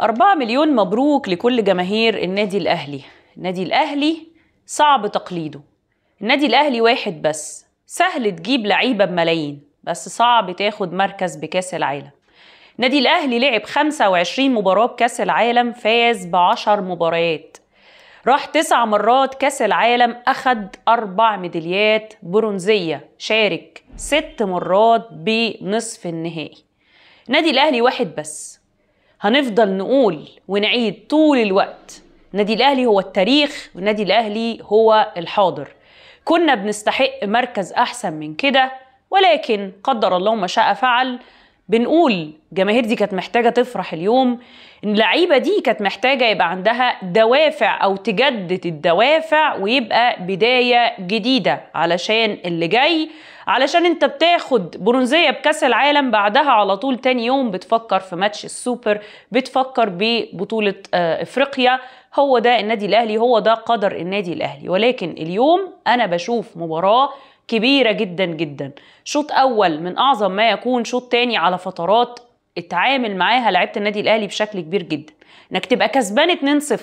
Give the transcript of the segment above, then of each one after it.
4 مليون مبروك لكل جماهير النادي الأهلي النادي الأهلي صعب تقليده النادي الأهلي واحد بس سهل تجيب لعيبة بملايين بس صعب تاخد مركز بكاس العالم النادي الأهلي لعب 25 مباراة بكاس العالم فاز بعشر مباريات راح تسع مرات كاس العالم أخد أربع ميداليات برونزية شارك ست مرات بنصف النهائي نادي الأهلي واحد بس هنفضل نقول ونعيد طول الوقت النادي الاهلي هو التاريخ والنادي الاهلي هو الحاضر كنا بنستحق مركز احسن من كده ولكن قدر الله ما شاء فعل بنقول جماهير دي كانت محتاجه تفرح اليوم اللعيبه دي كانت محتاجه يبقى عندها دوافع او تجدد الدوافع ويبقى بدايه جديده علشان اللي جاي علشان انت بتاخد برونزيه بكاس العالم بعدها على طول تاني يوم بتفكر في ماتش السوبر بتفكر ببطوله آه، افريقيا هو ده النادي الاهلي هو ده قدر النادي الاهلي ولكن اليوم انا بشوف مباراه كبيره جدا جدا شوط اول من اعظم ما يكون شوط تاني على فترات اتعامل معاها لعيبه النادي الاهلي بشكل كبير جدا انك تبقى كسبان 2-0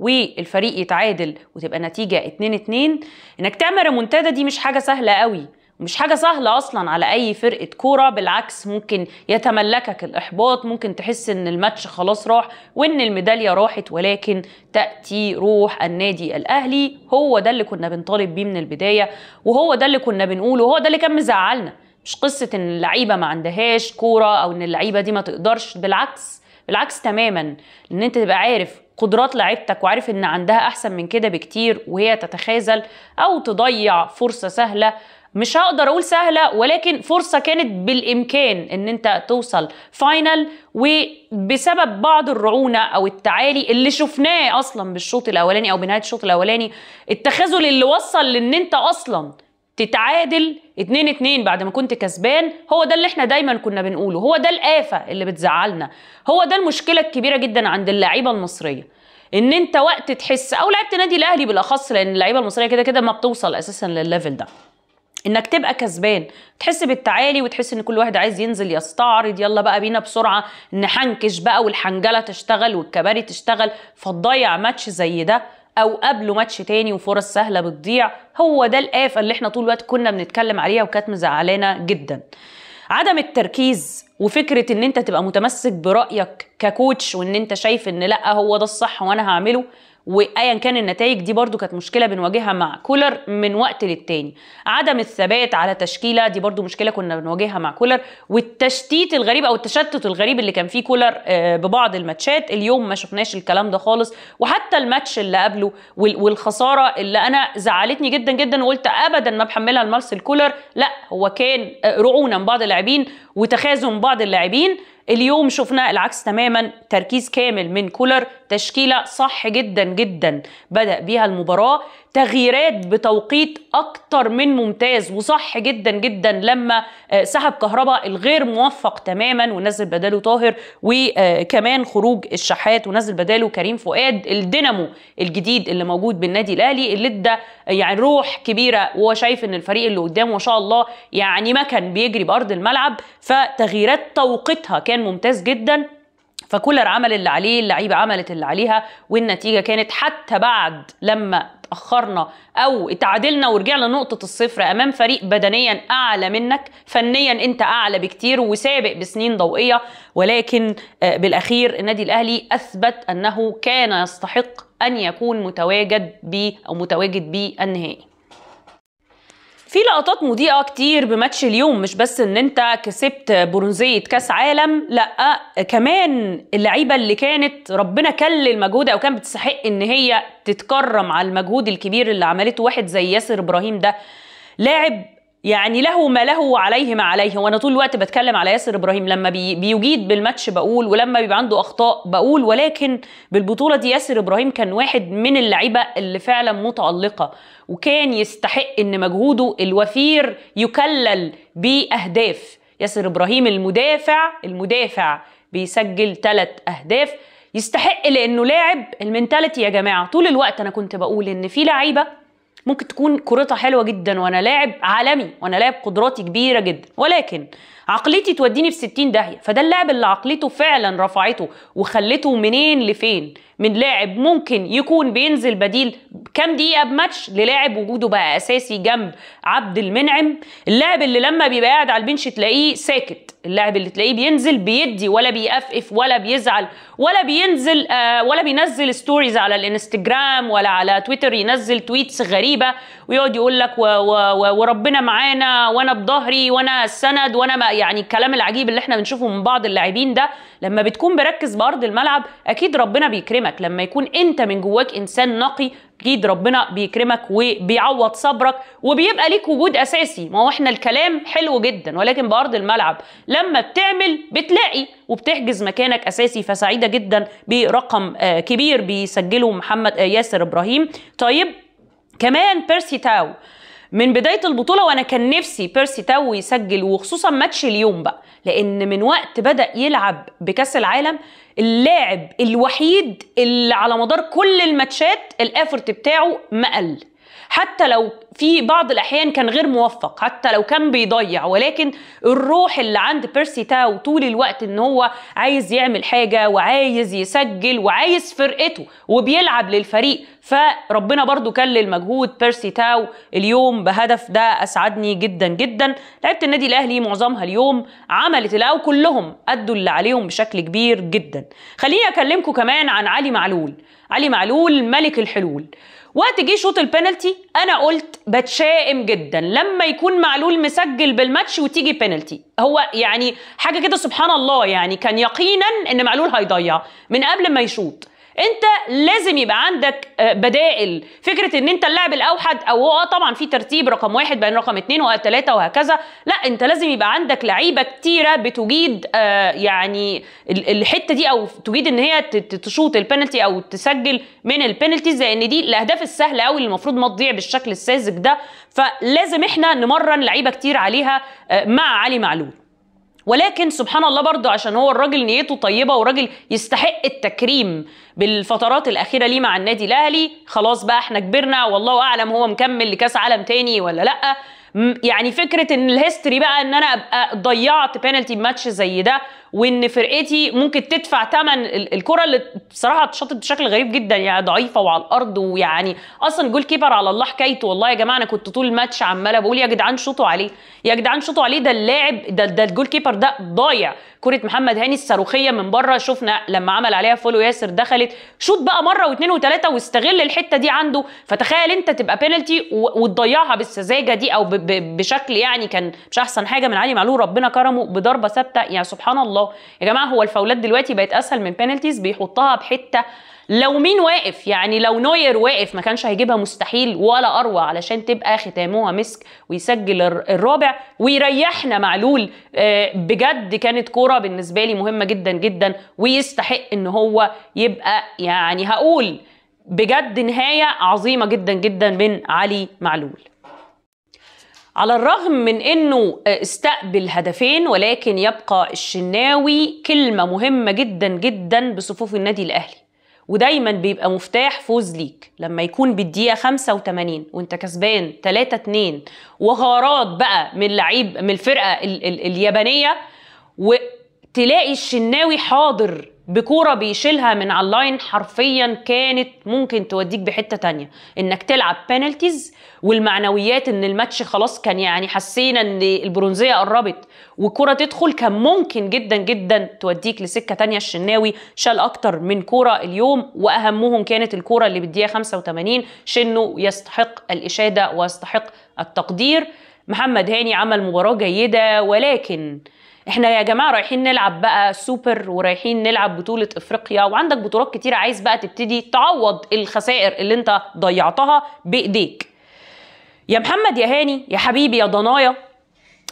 والفريق يتعادل وتبقى نتيجه 2 2 انك تعمل ريمونتادا دي مش حاجه سهله قوي مش حاجه سهله اصلا على اي فرقه كوره بالعكس ممكن يتملكك الاحباط ممكن تحس ان الماتش خلاص راح وان الميداليه راحت ولكن تاتي روح النادي الاهلي هو ده اللي كنا بنطالب بيه من البدايه وهو ده اللي كنا بنقوله وهو ده اللي كان مزعلنا مش قصه ان اللعيبه ما عندهاش كوره او ان اللعيبه دي ما تقدرش بالعكس بالعكس تماما ان انت تبقى عارف قدرات لعبتك وعارف ان عندها احسن من كده بكتير وهي تتخاذل او تضيع فرصه سهله مش هقدر اقول سهله ولكن فرصه كانت بالامكان ان انت توصل فاينل وبسبب بعض الرعونه او التعالي اللي شفناه اصلا بالشوط الاولاني او بنهايه الشوط الاولاني التخاذل اللي وصل لان انت اصلا تتعادل 2 2 بعد ما كنت كسبان هو ده اللي احنا دايما كنا بنقوله هو ده الآفة اللي بتزعلنا هو ده المشكلة الكبيرة جدا عند اللعيبة المصرية ان انت وقت تحس او لعيبه النادي الاهلي بالاخص لان اللعيبه المصريه كده كده ما بتوصل اساسا للليفل ده انك تبقى كسبان تحس بالتعالي وتحس ان كل واحد عايز ينزل يستعرض يلا بقى بينا بسرعه نحنكش بقى والحنجله تشتغل والكباري تشتغل فتضيع ماتش زي ده او قبله ماتش تاني وفرص سهله بتضيع هو ده الآفة اللي احنا طول الوقت كنا بنتكلم عليها وكانت مزعلانه جدا عدم التركيز وفكره ان انت تبقى متمسك برايك ككوتش وان انت شايف ان لا هو ده الصح وانا هعمله وايا كان النتائج دي برضو كانت مشكله بنواجهها مع كولر من وقت للتاني عدم الثبات على تشكيله دي برضو مشكله كنا بنواجهها مع كولر والتشتيت الغريب او التشتت الغريب اللي كان فيه كولر آه، ببعض الماتشات اليوم ما شفناش الكلام ده خالص وحتى الماتش اللي قبله والخساره اللي انا زعلتني جدا جدا وقلت ابدا ما بحملها المارسيل كولر لا هو كان آه، رعونه من بعض اللاعبين وتخاذل من بعض اللاعبين اليوم شفنا العكس تماما تركيز كامل من كولر تشكيله صح جدا جدا بدا بيها المباراه تغييرات بتوقيت اكتر من ممتاز وصح جدا جدا لما آه، سحب كهرباء الغير موفق تماما ونزل بداله طاهر وكمان خروج الشحات ونزل بداله كريم فؤاد الدينامو الجديد اللي موجود بالنادي الاهلي اللي ادى يعني روح كبيره وهو شايف ان الفريق اللي قدامه ما شاء الله يعني مكن بيجري بارض الملعب فتغييرات توقيتها كان ممتاز جدا فكولر عمل اللي عليه اللعيبه عملت اللي عليها والنتيجه كانت حتى بعد لما اتاخرنا او اتعادلنا ورجعنا نقطه الصفر امام فريق بدنيا اعلى منك فنيا انت اعلى بكتير وسابق بسنين ضوئيه ولكن آه، بالاخير النادي الاهلي اثبت انه كان يستحق ان يكون متواجد ب او متواجد بالنهائي في لقطات مضيئه كتير بماتش اليوم مش بس ان انت كسبت برونزيه كاس عالم لا كمان اللعيبه اللي كانت ربنا كل مجهودها او كانت بتستحق ان هي تتكرم على المجهود الكبير اللي عملته واحد زي ياسر ابراهيم ده لاعب يعني له ما له وعليه ما عليه وانا طول الوقت بتكلم على ياسر ابراهيم لما بي بيجيد بالماتش بقول ولما بيبقى عنده اخطاء بقول ولكن بالبطوله دي ياسر ابراهيم كان واحد من اللعيبه اللي فعلا متالقه وكان يستحق ان مجهوده الوفير يكلل باهداف ياسر ابراهيم المدافع المدافع بيسجل ثلاث اهداف يستحق لانه لاعب المنتاليتي يا جماعه طول الوقت انا كنت بقول ان في لعيبه ممكن تكون كورتها حلوه جدا وانا لاعب عالمي وانا لاعب قدراتي كبيره جدا ولكن عقليتي توديني في 60 داهيه فده اللاعب اللي عقليته فعلا رفعته وخلته منين لفين من لاعب ممكن يكون بينزل بديل كام دقيقه بماتش للاعب وجوده بقى اساسي جنب عبد المنعم اللاعب اللي لما بيبقى قاعد على البنش تلاقيه ساكت اللاعب اللي تلاقيه بينزل بيدي ولا بيقفقف ولا بيزعل ولا بينزل آه، ولا بينزل ستوريز على الانستجرام ولا على تويتر ينزل تويتس غريبه ويقعد يقول لك و و و وربنا معانا وانا بظهري وانا السند وانا ما يعني الكلام العجيب اللي احنا بنشوفه من بعض اللاعبين ده لما بتكون بركز بارض الملعب اكيد ربنا بيكرمك لما يكون انت من جواك انسان نقي اكيد ربنا بيكرمك وبيعوض صبرك وبيبقى ليك وجود اساسي ما هو احنا الكلام حلو جدا ولكن بارض الملعب لما بتعمل بتلاقي وبتحجز مكانك اساسي فسعيده جدا برقم آه، كبير بيسجله محمد آه، ياسر ابراهيم طيب كمان بيرسي تاو من بدايه البطوله وانا كان نفسي بيرسي تاو يسجل وخصوصا ماتش اليوم بقى لان من وقت بدا يلعب بكاس العالم اللاعب الوحيد اللي على مدار كل الماتشات الافرت بتاعه ما قل حتى لو في بعض الاحيان كان غير موفق حتى لو كان بيضيع ولكن الروح اللي عند بيرسي تاو طول الوقت ان هو عايز يعمل حاجه وعايز يسجل وعايز فرقته وبيلعب للفريق فربنا برضو كلل مجهود بيرسي تاو اليوم بهدف ده اسعدني جدا جدا لعيبه النادي الاهلي معظمها اليوم عملت الاو كلهم ادوا اللي عليهم بشكل كبير جدا خليني اكلمكم كمان عن علي معلول علي معلول ملك الحلول وقت جه شوط البنالتي انا قلت بتشائم جدا لما يكون معلول مسجل بالماتش وتيجي بنالتي هو يعني حاجه كده سبحان الله يعني كان يقينا ان معلول هيضيع من قبل ما يشوط انت لازم يبقى عندك آه، بدائل فكره ان انت اللاعب الاوحد او اه طبعا في ترتيب رقم واحد بعدين رقم اثنين وثلاثه وهكذا لا انت لازم يبقى عندك لعيبه كتيره بتجيد آه، يعني الحته دي او تجيد ان هي تشوط البنالتي او تسجل من البنالتيز لان دي الاهداف السهله قوي اللي المفروض ما تضيع بالشكل الساذج ده فلازم احنا نمرن لعيبه كتير عليها آه، مع علي معلول ولكن سبحان الله برضه عشان هو الراجل نيته طيبه وراجل يستحق التكريم بالفترات الاخيره ليه مع النادي الاهلي خلاص بقى احنا كبرنا والله اعلم هو مكمل لكاس عالم تاني ولا لا يعني فكره ان الهيستوري بقى ان انا ابقى ضيعت بينالتي ماتش زي ده وان فرقتي ممكن تدفع ثمن الكره اللي بصراحه اتشطت بشكل غريب جدا يعني ضعيفه وعلى الارض ويعني اصلا جول كيبر على الله حكايته والله يا جماعه انا كنت طول الماتش عماله بقول يا جدعان شوطوا عليه يا جدعان شوطوا عليه ده اللاعب ده ده الجول كيبر ده ضايع كره محمد هاني الصاروخيه من بره شفنا لما عمل عليها فولو ياسر دخلت شوط بقى مره واثنين وثلاثه واستغل الحته دي عنده فتخيل انت تبقى بينالتي وتضيعها بالسذاجه دي او بشكل يعني كان مش احسن حاجه من علي معلول ربنا كرمه بضربه ثابته يعني سبحان الله يا جماعه هو الفاولات دلوقتي بقت اسهل من بينالتيز بيحطها بحته لو مين واقف يعني لو نوير واقف ما كانش هيجيبها مستحيل ولا اروع علشان تبقى ختامها مسك ويسجل الرابع ويريحنا معلول آه، بجد كانت كوره بالنسبه لي مهمه جدا جدا ويستحق ان هو يبقى يعني هقول بجد نهايه عظيمه جدا جدا من علي معلول على الرغم من انه آه، استقبل هدفين ولكن يبقى الشناوي كلمه مهمه جدا جدا بصفوف النادي الاهلي ودايما بيبقى مفتاح فوز ليك لما يكون بالدقيقه 85 وانت كسبان 3 2 وغارات بقى من لعيب من الفرقه ال ال اليابانيه تلاقي الشناوي حاضر بكورة بيشيلها من على اللاين حرفيا كانت ممكن توديك بحتة تانية انك تلعب بينالتيز والمعنويات ان الماتش خلاص كان يعني حسينا ان البرونزية قربت والكرة تدخل كان ممكن جدا جدا توديك لسكة تانية الشناوي شال اكتر من كرة اليوم واهمهم كانت الكرة اللي بالدقيقة 85 شنو يستحق الاشادة ويستحق التقدير محمد هاني عمل مباراة جيدة ولكن احنا يا جماعه رايحين نلعب بقى سوبر ورايحين نلعب بطوله افريقيا وعندك بطولات كتير عايز بقى تبتدي تعوض الخسائر اللي انت ضيعتها بايديك يا محمد يا هاني يا حبيبي يا ضنايا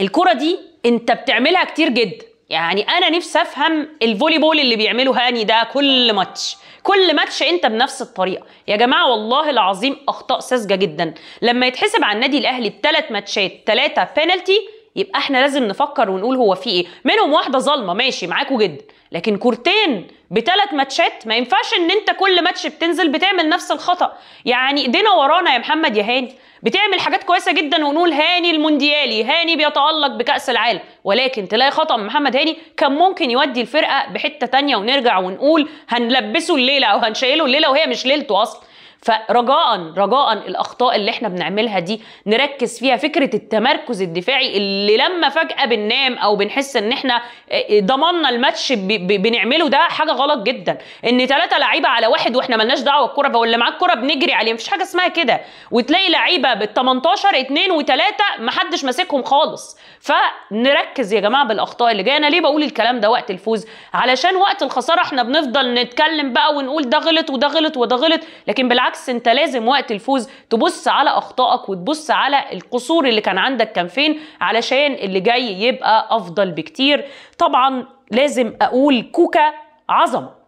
الكره دي انت بتعملها كتير جدا يعني انا نفسي افهم الفولي بول اللي بيعمله هاني ده كل ماتش كل ماتش انت بنفس الطريقه يا جماعه والله العظيم اخطاء ساذجه جدا لما يتحسب على النادي الاهلي بثلاث ماتشات ثلاثه بينالتي يبقى احنا لازم نفكر ونقول هو في ايه منهم واحده ظالمه ماشي معاكوا جدا لكن كورتين بثلاث ماتشات ما ينفعش ان انت كل ماتش بتنزل بتعمل نفس الخطا يعني ايدينا ورانا يا محمد يا هاني بتعمل حاجات كويسه جدا ونقول هاني المونديالي هاني بيتالق بكاس العالم ولكن تلاقي خطا من محمد هاني كان ممكن يودي الفرقه بحته تانية ونرجع ونقول هنلبسه الليله او هنشيله الليله وهي مش ليلته اصلا فرجاء رجاء الاخطاء اللي احنا بنعملها دي نركز فيها فكره التمركز الدفاعي اللي لما فجاه بننام او بنحس ان احنا آه، آه، ضمننا الماتش بنعمله ده حاجه غلط جدا ان ثلاثه لعيبه على واحد واحنا مالناش دعوه الكره اللي معاه الكوره بنجري عليه مفيش حاجه اسمها كده وتلاقي لعيبه بال 18 2 و3 محدش ماسكهم خالص فنركز يا جماعه بالاخطاء اللي جايه انا ليه بقول الكلام ده وقت الفوز علشان وقت الخساره احنا بنفضل نتكلم بقى ونقول ده غلط وده غلط وده غلط لكن بالعكس انت لازم وقت الفوز تبص على اخطائك وتبص على القصور اللي كان عندك كان فين علشان اللي جاي يبقى افضل بكتير طبعا لازم اقول كوكا عظمه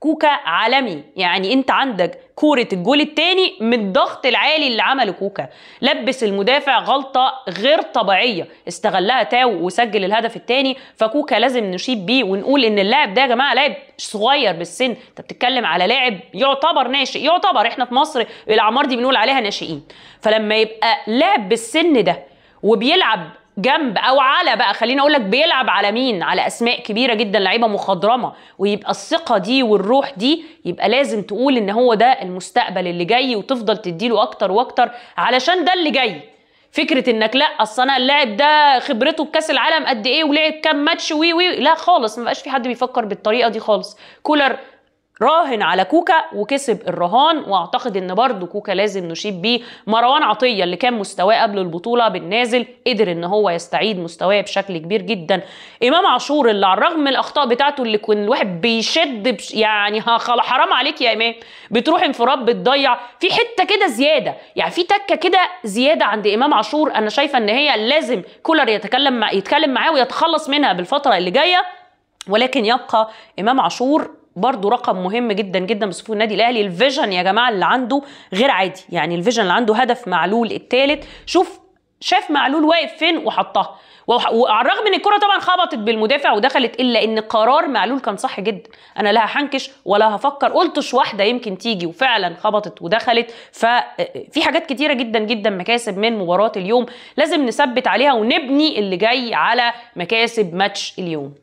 كوكا عالمي يعني انت عندك كورة الجول الثاني من الضغط العالي اللي عمله كوكا لبس المدافع غلطة غير طبيعية استغلها تاو وسجل الهدف الثاني فكوكا لازم نشيد بيه ونقول ان اللاعب ده يا جماعة لاعب صغير بالسن انت بتتكلم على لاعب يعتبر ناشئ يعتبر احنا في مصر الاعمار دي بنقول عليها ناشئين فلما يبقى لاعب بالسن ده وبيلعب جنب او على بقى خليني اقول لك بيلعب على مين على اسماء كبيره جدا لعيبه مخضرمه ويبقى الثقه دي والروح دي يبقى لازم تقول ان هو ده المستقبل اللي جاي وتفضل تديله اكتر واكتر علشان ده اللي جاي فكره انك لا اصل انا اللاعب ده خبرته بكاس العالم قد ايه ولعب كام ماتش وي وي لا خالص ما بقاش في حد بيفكر بالطريقه دي خالص كولر راهن على كوكا وكسب الرهان واعتقد ان برضه كوكا لازم نشيد بيه مروان عطيه اللي كان مستواه قبل البطوله بالنازل قدر ان هو يستعيد مستواه بشكل كبير جدا امام عاشور اللي على الرغم من الاخطاء بتاعته اللي كان الواحد بيشد بش يعني حرام عليك يا امام بتروح انفراد بتضيع في حته كده زياده يعني في تكه كده زياده عند امام عاشور انا شايفه ان هي لازم كولر يتكلم مع يتكلم معاه ويتخلص منها بالفتره اللي جايه ولكن يبقى امام عاشور برضو رقم مهم جدا جدا بصفوف النادي الاهلي الفيجن يا جماعه اللي عنده غير عادي يعني الفيجن اللي عنده هدف معلول الثالث شوف شاف معلول واقف فين وحطها وعلى الرغم ان الكره طبعا خبطت بالمدافع ودخلت الا ان قرار معلول كان صح جدا انا لا هحنكش ولا هفكر قلتش واحده يمكن تيجي وفعلا خبطت ودخلت ففي حاجات كتيره جدا جدا مكاسب من مباراه اليوم لازم نثبت عليها ونبني اللي جاي على مكاسب ماتش اليوم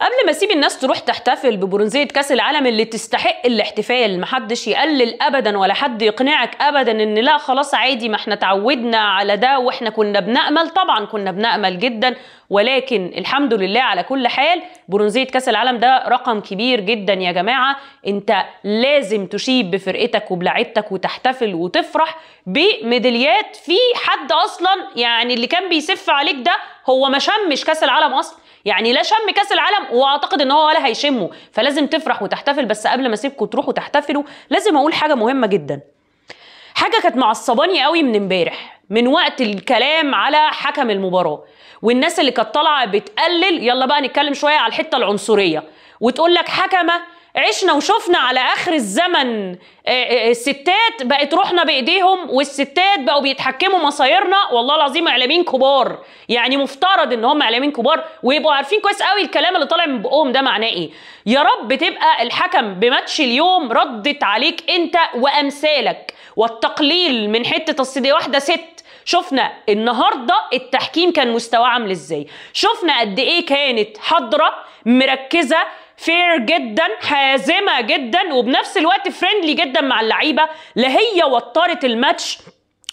قبل ما اسيب الناس تروح تحتفل ببرونزيه كاس العالم اللي تستحق الاحتفال محدش يقلل ابدا ولا حد يقنعك ابدا ان لا خلاص عادي ما احنا اتعودنا على ده واحنا كنا بنامل طبعا كنا بنامل جدا ولكن الحمد لله على كل حال برونزيه كاس العالم ده رقم كبير جدا يا جماعه انت لازم تشيب بفرقتك وبلاعيبتك وتحتفل وتفرح بميداليات في حد اصلا يعني اللي كان بيسف عليك ده هو ما شمش كاس العالم اصلا يعني لا شم كاس العالم واعتقد ان هو ولا هيشمه فلازم تفرح وتحتفل بس قبل ما اسيبكم تروحوا تحتفلوا لازم اقول حاجه مهمه جدا حاجه كانت معصباني قوي من امبارح من وقت الكلام على حكم المباراه والناس اللي كانت طالعه بتقلل يلا بقى نتكلم شويه على الحته العنصريه وتقول لك حكمه عشنا وشفنا على اخر الزمن آه، آه، آه، الستات بقت روحنا بايديهم والستات بقوا بيتحكموا مصايرنا والله العظيم اعلاميين كبار يعني مفترض ان هم اعلاميين كبار ويبقوا عارفين كويس قوي الكلام اللي طالع من بقهم ده معناه ايه يا رب تبقى الحكم بماتش اليوم ردت عليك انت وامثالك والتقليل من حته اصل واحده ست شفنا النهارده التحكيم كان مستواه عامل ازاي شفنا قد ايه كانت حاضره مركزه فير جدا حازمه جدا وبنفس الوقت فريندلي جدا مع اللعيبه لا هي وترت الماتش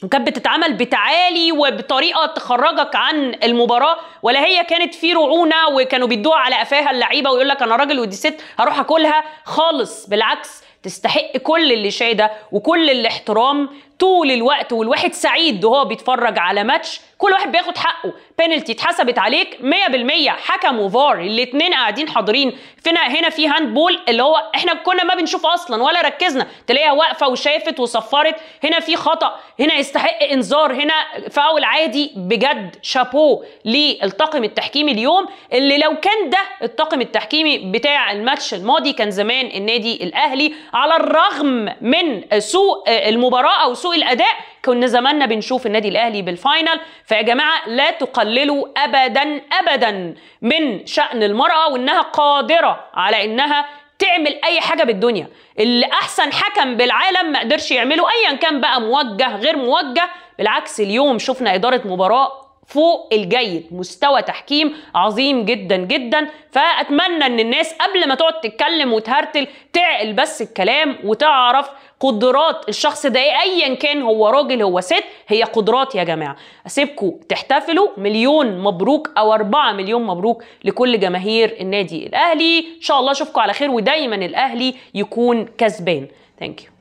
وكانت بتتعمل بتعالي وبطريقه تخرجك عن المباراه ولا هي كانت في رعونه وكانوا بيدوها على قفاها اللعيبه ويقول لك انا راجل ودي ست هروح اكلها خالص بالعكس تستحق كل اللي وكل الاحترام طول الوقت والواحد سعيد وهو بيتفرج على ماتش كل واحد بياخد حقه بينالتي اتحسبت عليك 100% حكم وفار الاثنين قاعدين حاضرين فينا هنا في هاند بول اللي هو احنا كنا ما بنشوف اصلا ولا ركزنا تلاقيها واقفه وشافت وصفرت هنا في خطا هنا يستحق انذار هنا فاول عادي بجد شابوه للطاقم التحكيمي اليوم اللي لو كان ده الطاقم التحكيمي بتاع الماتش الماضي كان زمان النادي الاهلي على الرغم من سوء المباراه او سوء الاداء كنا زماننا بنشوف النادي الاهلي بالفاينل فيا جماعه لا تقللوا ابدا ابدا من شان المراه وانها قادره على انها تعمل اي حاجه بالدنيا اللي احسن حكم بالعالم ما قدرش يعمله ايا كان بقى موجه غير موجه بالعكس اليوم شفنا اداره مباراه فوق الجيد مستوى تحكيم عظيم جدا جدا فاتمنى ان الناس قبل ما تقعد تتكلم وتهرتل تعقل بس الكلام وتعرف قدرات الشخص ده إيه. ايا كان هو راجل هو ست هي قدرات يا جماعه اسيبكم تحتفلوا مليون مبروك او أربعة مليون مبروك لكل جماهير النادي الاهلي ان شاء الله اشوفكم على خير ودايما الاهلي يكون كسبان ثانك يو